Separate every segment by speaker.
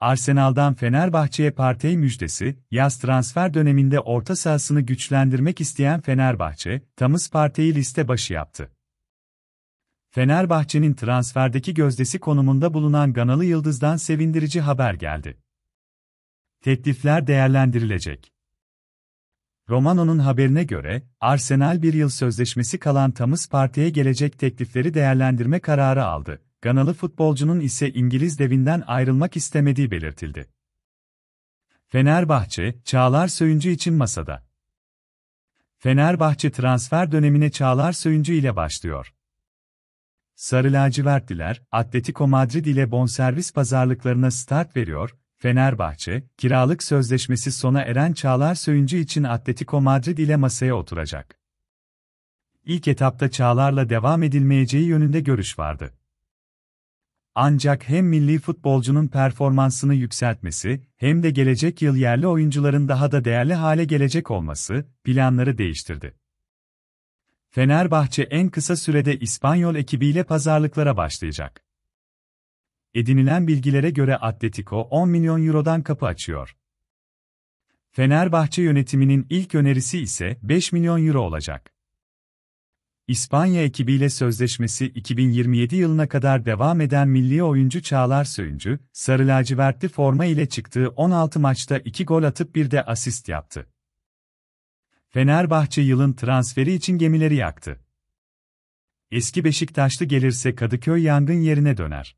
Speaker 1: Arsenal'dan Fenerbahçe'ye partey müjdesi, yaz transfer döneminde orta sahasını güçlendirmek isteyen Fenerbahçe, Tamız Partey'i liste başı yaptı. Fenerbahçe'nin transferdeki gözdesi konumunda bulunan Ganalı Yıldız'dan sevindirici haber geldi. Teklifler değerlendirilecek. Romano'nun haberine göre, Arsenal bir yıl sözleşmesi kalan Tamız Parti'ye gelecek teklifleri değerlendirme kararı aldı. Ganalı futbolcunun ise İngiliz devinden ayrılmak istemediği belirtildi. Fenerbahçe, Çağlar Söyüncü için masada. Fenerbahçe transfer dönemine Çağlar Söyüncü ile başlıyor. Sarı lacivertliler, Atletico Madrid ile bonservis pazarlıklarına start veriyor, Fenerbahçe, kiralık sözleşmesi sona eren Çağlar Söyüncü için Atletico Madrid ile masaya oturacak. İlk etapta Çağlar'la devam edilmeyeceği yönünde görüş vardı. Ancak hem milli futbolcunun performansını yükseltmesi, hem de gelecek yıl yerli oyuncuların daha da değerli hale gelecek olması, planları değiştirdi. Fenerbahçe en kısa sürede İspanyol ekibiyle pazarlıklara başlayacak. Edinilen bilgilere göre Atletico 10 milyon eurodan kapı açıyor. Fenerbahçe yönetiminin ilk önerisi ise 5 milyon euro olacak. İspanya ekibiyle sözleşmesi 2027 yılına kadar devam eden milli oyuncu Çağlar Söyüncü, sarı lacivertli forma ile çıktığı 16 maçta 2 gol atıp bir de asist yaptı. Fenerbahçe yılın transferi için gemileri yaktı. Eski Beşiktaşlı gelirse Kadıköy yangın yerine döner.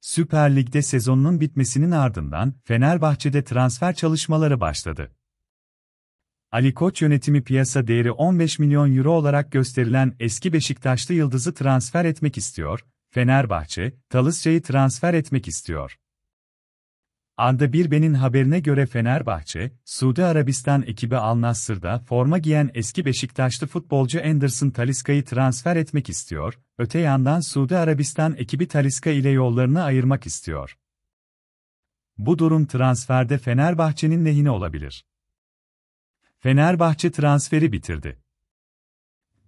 Speaker 1: Süper Lig'de sezonunun bitmesinin ardından Fenerbahçe'de transfer çalışmaları başladı. Ali Koç yönetimi piyasa değeri 15 milyon euro olarak gösterilen eski Beşiktaşlı yıldızı transfer etmek istiyor, Fenerbahçe, Talisca'yı transfer etmek istiyor. Anda bir haberine göre Fenerbahçe, Suudi Arabistan ekibi Al Nassr'da forma giyen eski Beşiktaşlı futbolcu Anderson Taliska'yı transfer etmek istiyor, öte yandan Suudi Arabistan ekibi Taliska ile yollarını ayırmak istiyor. Bu durum transferde Fenerbahçe'nin lehine olabilir. Fenerbahçe transferi bitirdi.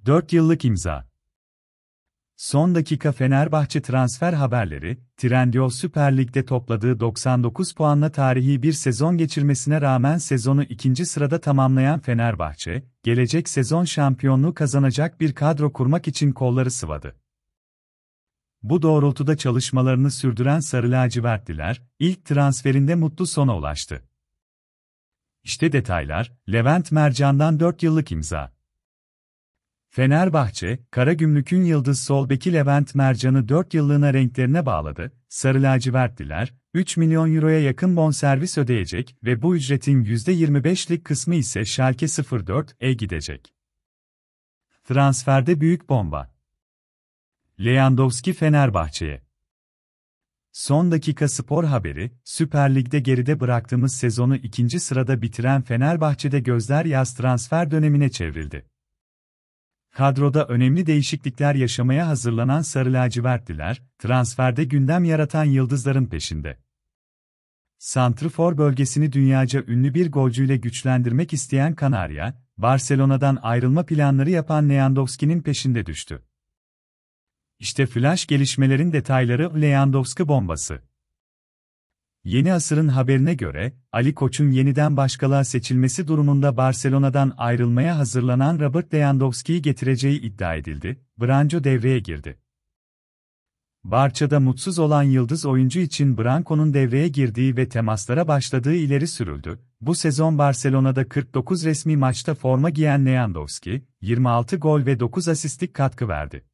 Speaker 1: 4 yıllık imza. Son dakika Fenerbahçe transfer haberleri, Trendyol Süper Lig'de topladığı 99 puanla tarihi bir sezon geçirmesine rağmen sezonu ikinci sırada tamamlayan Fenerbahçe, gelecek sezon şampiyonluğu kazanacak bir kadro kurmak için kolları sıvadı. Bu doğrultuda çalışmalarını sürdüren Sarı Lacivertliler, ilk transferinde mutlu sona ulaştı. İşte detaylar, Levent Mercan'dan 4 yıllık imza. Fenerbahçe, Karagümrük'ün yıldız sol beki Levent Mercan'ı 4 yıllığına renklerine bağladı, sarı lacivertliler, 3 milyon euroya yakın bonservis ödeyecek ve bu ücretin %25'lik kısmı ise Schalke 04'e gidecek. Transferde büyük bomba. Lewandowski Fenerbahçe'ye Son dakika spor haberi, Süper Lig'de geride bıraktığımız sezonu ikinci sırada bitiren Fenerbahçe'de gözler yaz transfer dönemine çevrildi. Kadroda önemli değişiklikler yaşamaya hazırlanan Sarı Lacivertliler, transferde gündem yaratan yıldızların peşinde. Santrifor bölgesini dünyaca ünlü bir golcüyle güçlendirmek isteyen Kanarya, Barcelona'dan ayrılma planları yapan Lewandowski'nin peşinde düştü. İşte flash gelişmelerin detayları Lewandowski bombası. Yeni Asır'ın haberine göre, Ali Koç'un yeniden başkalığa seçilmesi durumunda Barcelona'dan ayrılmaya hazırlanan Robert Lewandowski'yi getireceği iddia edildi, Branco devreye girdi. Barça'da mutsuz olan yıldız oyuncu için Branco'nun devreye girdiği ve temaslara başladığı ileri sürüldü. Bu sezon Barcelona'da 49 resmi maçta forma giyen Lewandowski, 26 gol ve 9 asistlik katkı verdi.